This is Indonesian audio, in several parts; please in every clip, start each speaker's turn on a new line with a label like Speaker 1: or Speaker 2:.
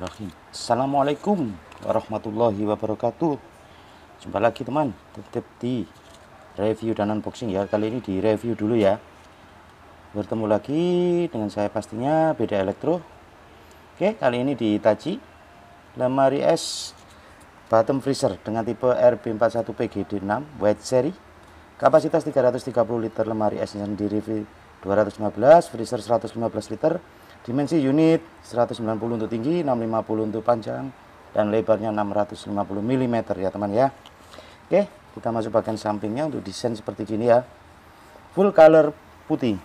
Speaker 1: Bismillahirrahmanirrahim Assalamualaikum warahmatullahi wabarakatuh Jumpa lagi teman Tetap di review dan unboxing ya Kali ini di review dulu ya Bertemu lagi dengan saya pastinya Beda Elektro Oke kali ini di Taji Lemari es Bottom freezer dengan tipe RB41PGD6 Wet seri Kapasitas 330 liter lemari es sendiri 215 freezer 115 liter Dimensi unit 190 untuk tinggi, 650 untuk panjang, dan lebarnya 650 mm ya teman ya. Oke, kita masuk bagian sampingnya untuk desain seperti gini ya. Full color putih.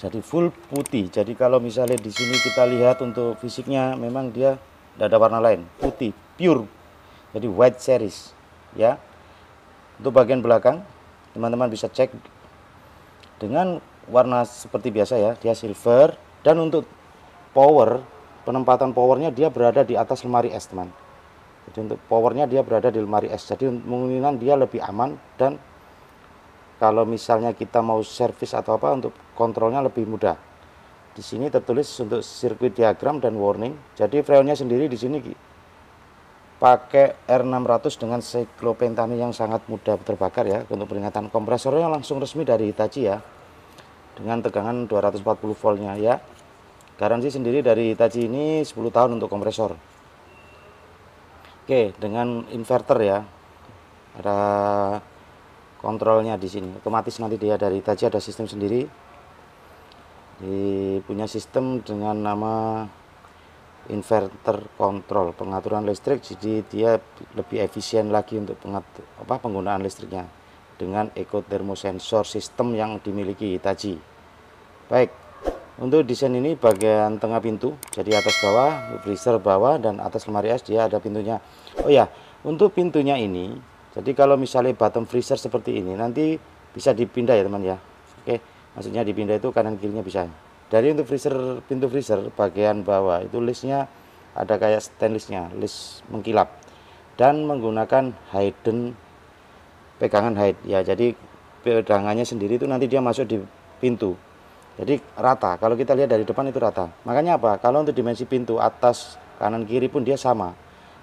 Speaker 1: Jadi full putih. Jadi kalau misalnya di sini kita lihat untuk fisiknya memang dia tidak ada warna lain, putih pure. Jadi white series ya. Untuk bagian belakang, teman-teman bisa cek dengan warna seperti biasa ya dia silver dan untuk power penempatan powernya dia berada di atas lemari es teman jadi untuk powernya dia berada di lemari es jadi kemungkinan dia lebih aman dan kalau misalnya kita mau servis atau apa untuk kontrolnya lebih mudah di sini tertulis untuk sirkuit diagram dan warning jadi freonnya sendiri di sini pakai R600 dengan siklopentani yang sangat mudah terbakar ya untuk peringatan kompresornya langsung resmi dari Hitachi ya dengan tegangan 240 voltnya ya garansi sendiri dari Hitachi ini 10 tahun untuk kompresor oke dengan inverter ya ada kontrolnya di sini otomatis nanti dia dari Hitachi ada sistem sendiri di, punya sistem dengan nama inverter kontrol pengaturan listrik jadi dia lebih efisien lagi untuk pengat, apa, penggunaan listriknya dengan ekotermosensor sistem yang dimiliki Hitachi. Baik, untuk desain ini bagian tengah pintu, jadi atas bawah, freezer bawah, dan atas lemari es dia ada pintunya. Oh ya, untuk pintunya ini, jadi kalau misalnya bottom freezer seperti ini, nanti bisa dipindah ya teman ya. Oke, maksudnya dipindah itu kanan kirinya bisa. Dari untuk freezer, pintu freezer bagian bawah itu listnya ada kayak stainlessnya, list mengkilap. Dan menggunakan hidden pegangan height ya jadi pedangannya sendiri itu nanti dia masuk di pintu jadi rata kalau kita lihat dari depan itu rata makanya apa kalau untuk dimensi pintu atas kanan kiri pun dia sama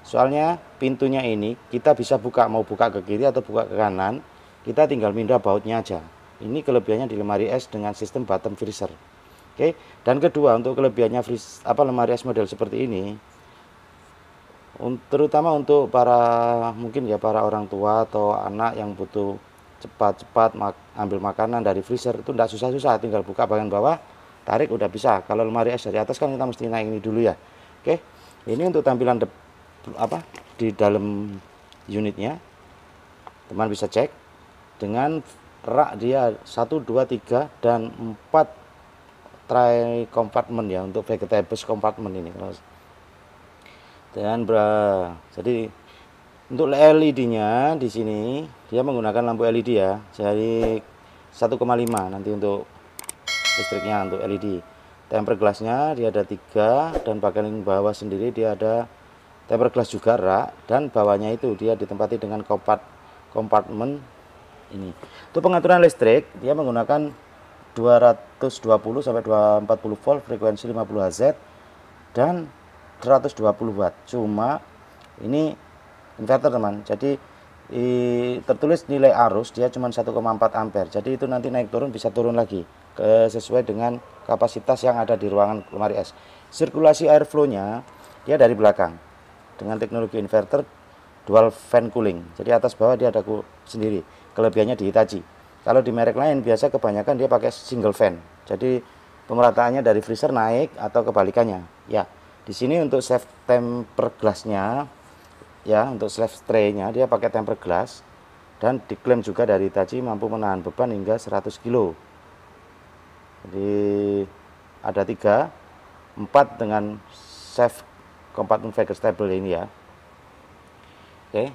Speaker 1: soalnya pintunya ini kita bisa buka mau buka ke kiri atau buka ke kanan kita tinggal pindah bautnya aja ini kelebihannya di lemari es dengan sistem bottom freezer oke dan kedua untuk kelebihannya freeze, apa lemari es model seperti ini terutama untuk para mungkin ya para orang tua atau anak yang butuh cepat-cepat ambil makanan dari freezer itu tidak susah-susah tinggal buka bagian bawah tarik udah bisa kalau lemari es dari atas kan kita mesti naik ini dulu ya oke ini untuk tampilan de apa di dalam unitnya teman bisa cek dengan rak dia satu dua tiga dan empat tray compartment ya untuk vegetables compartment ini dan bra jadi untuk LED-nya di sini dia menggunakan lampu LED ya jadi 1,5 nanti untuk listriknya untuk LED temper nya dia ada tiga dan bagian bawah sendiri dia ada temper glass juga rak dan bawahnya itu dia ditempati dengan kompart kompartemen ini untuk pengaturan listrik dia menggunakan 220 sampai 240 volt frekuensi 50 Hz dan 120 watt cuma ini inverter teman jadi i, tertulis nilai arus dia cuma 1,4 ampere jadi itu nanti naik turun bisa turun lagi ke, sesuai dengan kapasitas yang ada di ruangan lemari es sirkulasi air flow nya dia dari belakang dengan teknologi inverter dual fan cooling jadi atas bawah dia ada ku sendiri kelebihannya di Hitachi kalau di merek lain biasa kebanyakan dia pakai single fan jadi pemerataannya dari freezer naik atau kebalikannya ya di sini untuk save temper glassnya ya untuk save traynya dia pakai temper glass dan diklaim juga dari taji mampu menahan beban hingga 100 kilo Jadi ada tiga, empat dengan safe compartment stable ini ya. Oke.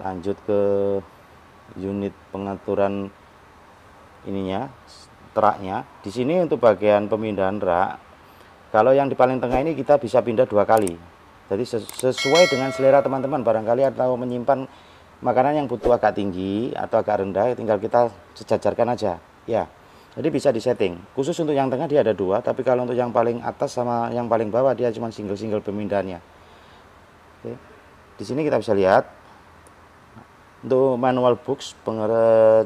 Speaker 1: Lanjut ke unit pengaturan ininya, teraknya. Di sini untuk bagian pemindahan rak kalau yang di paling tengah ini kita bisa pindah dua kali. Jadi sesuai dengan selera teman-teman barangkali atau menyimpan makanan yang butuh agak tinggi atau agak rendah ya tinggal kita sejajarkan aja. Ya. Jadi bisa disetting. Khusus untuk yang tengah dia ada dua, tapi kalau untuk yang paling atas sama yang paling bawah dia cuma single-single pemindahannya. Oke. Di sini kita bisa lihat untuk manual books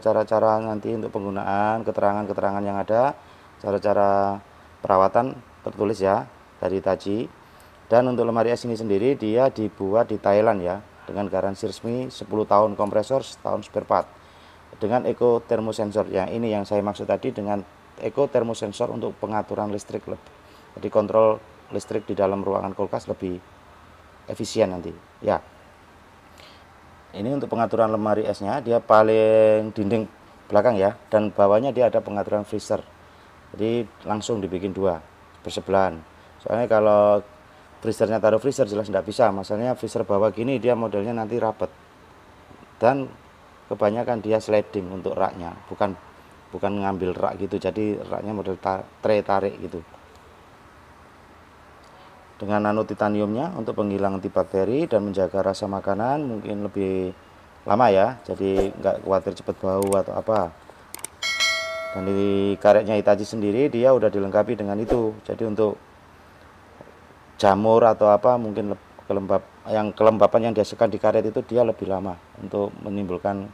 Speaker 1: cara-cara nanti untuk penggunaan, keterangan-keterangan yang ada, cara-cara perawatan tertulis ya dari Taji. Dan untuk lemari es ini sendiri dia dibuat di Thailand ya dengan garansi resmi 10 tahun kompresor, setahun spare part. Dengan eco thermosensor yang ini yang saya maksud tadi dengan eco thermosensor untuk pengaturan listrik lebih. Jadi kontrol listrik di dalam ruangan kulkas lebih efisien nanti. Ya. Ini untuk pengaturan lemari esnya dia paling dinding belakang ya dan bawahnya dia ada pengaturan freezer. Jadi langsung dibikin dua bersebelahan soalnya kalau freezernya taruh freezer jelas tidak bisa masalahnya freezer bawah gini dia modelnya nanti rapet dan kebanyakan dia sliding untuk raknya bukan bukan ngambil rak gitu jadi raknya model tar tray tarik gitu dengan nano titaniumnya untuk penghilang anti bakteri dan menjaga rasa makanan mungkin lebih lama ya jadi nggak khawatir cepat bau atau apa dan di karetnya Hitachi sendiri dia udah dilengkapi dengan itu jadi untuk jamur atau apa mungkin kelembab yang kelembapan yang dihasilkan di karet itu dia lebih lama untuk menimbulkan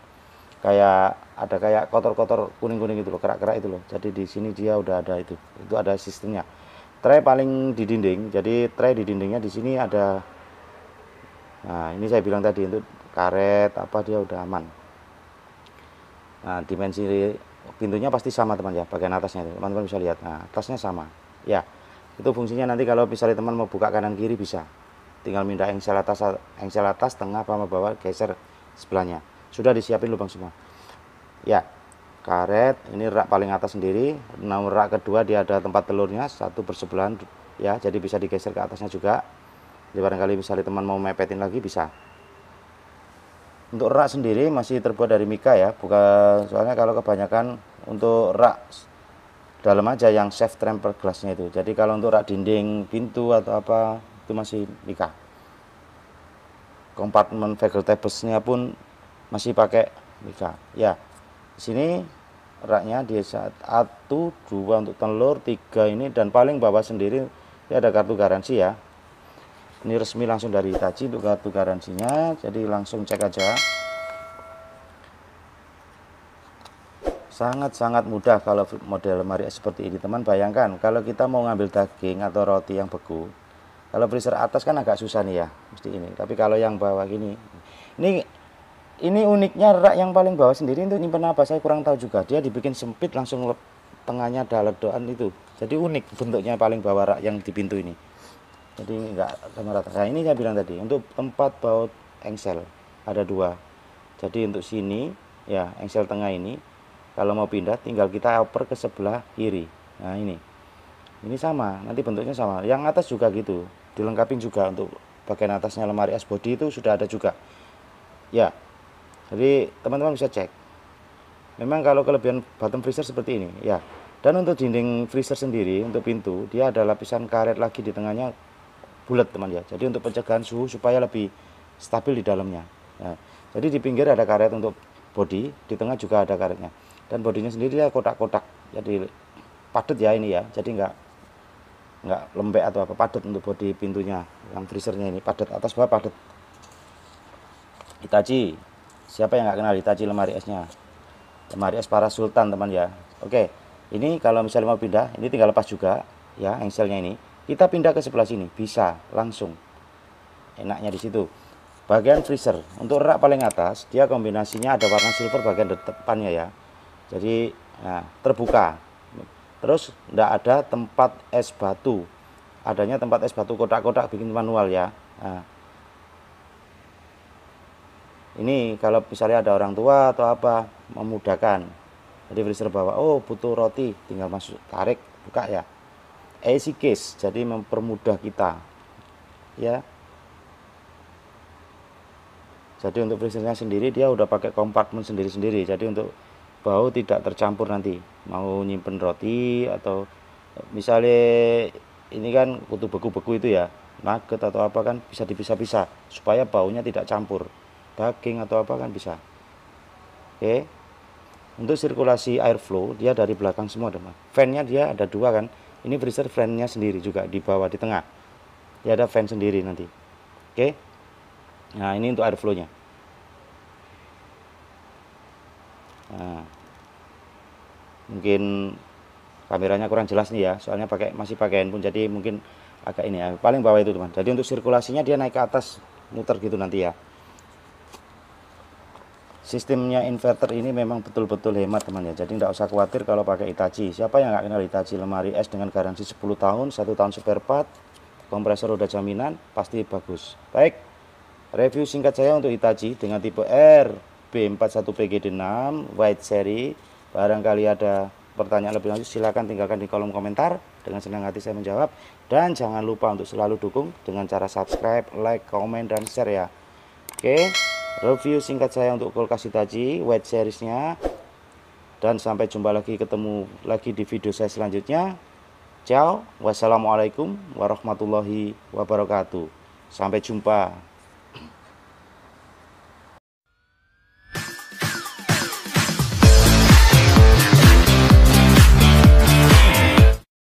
Speaker 1: kayak ada kayak kotor-kotor kuning-kuning itu loh kerak-kerak itu loh jadi di sini dia udah ada itu itu ada sistemnya tray paling di dinding jadi tray di dindingnya di sini ada nah ini saya bilang tadi untuk karet apa dia udah aman nah dimensi pintunya pasti sama teman ya bagian atasnya teman-teman bisa lihat nah atasnya sama ya itu fungsinya nanti kalau misalnya teman mau buka kanan kiri bisa tinggal minta engsel atas engsel atas tengah sama bawah geser sebelahnya sudah disiapin lubang semua ya karet ini rak paling atas sendiri nah rak kedua dia ada tempat telurnya satu bersebelahan ya jadi bisa digeser ke atasnya juga jadi barangkali misalnya teman mau mepetin lagi bisa untuk rak sendiri masih terbuat dari mika ya bukan soalnya kalau kebanyakan untuk rak dalam aja yang safe tremper glassnya itu jadi kalau untuk rak dinding pintu atau apa itu masih mika kompartemen tablesnya pun masih pakai mika ya sini raknya di saat satu dua untuk telur tiga ini dan paling bawah sendiri ya ada kartu garansi ya ini resmi langsung dari Hitachi untuk kartu garansinya jadi langsung cek aja sangat-sangat mudah kalau model lemari seperti ini teman bayangkan kalau kita mau ngambil daging atau roti yang beku kalau freezer atas kan agak susah nih ya mesti ini tapi kalau yang bawah gini ini ini uniknya rak yang paling bawah sendiri untuk nyimpen apa saya kurang tahu juga dia dibikin sempit langsung tengahnya ada ledoan itu jadi unik bentuknya paling bawah rak yang di pintu ini jadi enggak sama rata nah ini saya bilang tadi untuk tempat baut engsel ada dua jadi untuk sini ya engsel tengah ini kalau mau pindah tinggal kita oper ke sebelah kiri nah ini ini sama nanti bentuknya sama yang atas juga gitu dilengkapi juga untuk bagian atasnya lemari es body itu sudah ada juga ya jadi teman-teman bisa cek memang kalau kelebihan bottom freezer seperti ini ya dan untuk dinding freezer sendiri untuk pintu dia ada lapisan karet lagi di tengahnya bulat teman ya. Jadi untuk pencegahan suhu supaya lebih stabil di dalamnya. ya. jadi di pinggir ada karet untuk body, di tengah juga ada karetnya. Dan bodinya sendiri ya kotak-kotak, jadi padat ya ini ya. Jadi enggak enggak lembek atau apa padat untuk body pintunya, yang freezernya ini padat atas bawah padat. Hitachi, siapa yang enggak kenal Hitachi lemari esnya? Lemari es para Sultan teman ya. Oke, ini kalau misalnya mau pindah, ini tinggal lepas juga ya engselnya ini kita pindah ke sebelah sini bisa langsung enaknya di situ bagian freezer untuk rak paling atas dia kombinasinya ada warna silver bagian depannya ya jadi nah, terbuka terus tidak ada tempat es batu adanya tempat es batu kotak-kotak bikin manual ya nah, ini kalau misalnya ada orang tua atau apa memudahkan jadi freezer bawa oh butuh roti tinggal masuk tarik buka ya easy eh, case jadi mempermudah kita ya jadi untuk freezernya sendiri dia udah pakai kompartmen sendiri-sendiri jadi untuk bau tidak tercampur nanti mau nyimpen roti atau misalnya ini kan kutu beku-beku itu ya nugget atau apa kan bisa dipisah-pisah supaya baunya tidak campur daging atau apa kan bisa oke okay. untuk sirkulasi air flow dia dari belakang semua teman fan-nya dia ada dua kan ini freezer fan-nya sendiri juga di bawah, di tengah. Ya ada fan sendiri nanti. Oke. Nah, ini untuk airflow-nya. Nah. Mungkin kameranya kurang jelas nih ya, soalnya pakai masih pakai pun jadi mungkin agak ini ya. Paling bawah itu, teman. Jadi untuk sirkulasinya dia naik ke atas muter gitu nanti ya sistemnya inverter ini memang betul-betul hemat teman ya jadi tidak usah khawatir kalau pakai Itachi siapa yang nggak kenal Itachi lemari es dengan garansi 10 tahun satu tahun spare part kompresor udah jaminan pasti bagus baik review singkat saya untuk Itachi dengan tipe R b 41 pgd 6 white seri barangkali ada pertanyaan lebih lanjut silahkan tinggalkan di kolom komentar dengan senang hati saya menjawab dan jangan lupa untuk selalu dukung dengan cara subscribe like comment dan share ya oke okay review singkat saya untuk kulkas Hitachi wide seriesnya dan sampai jumpa lagi ketemu lagi di video saya selanjutnya ciao wassalamualaikum warahmatullahi wabarakatuh sampai jumpa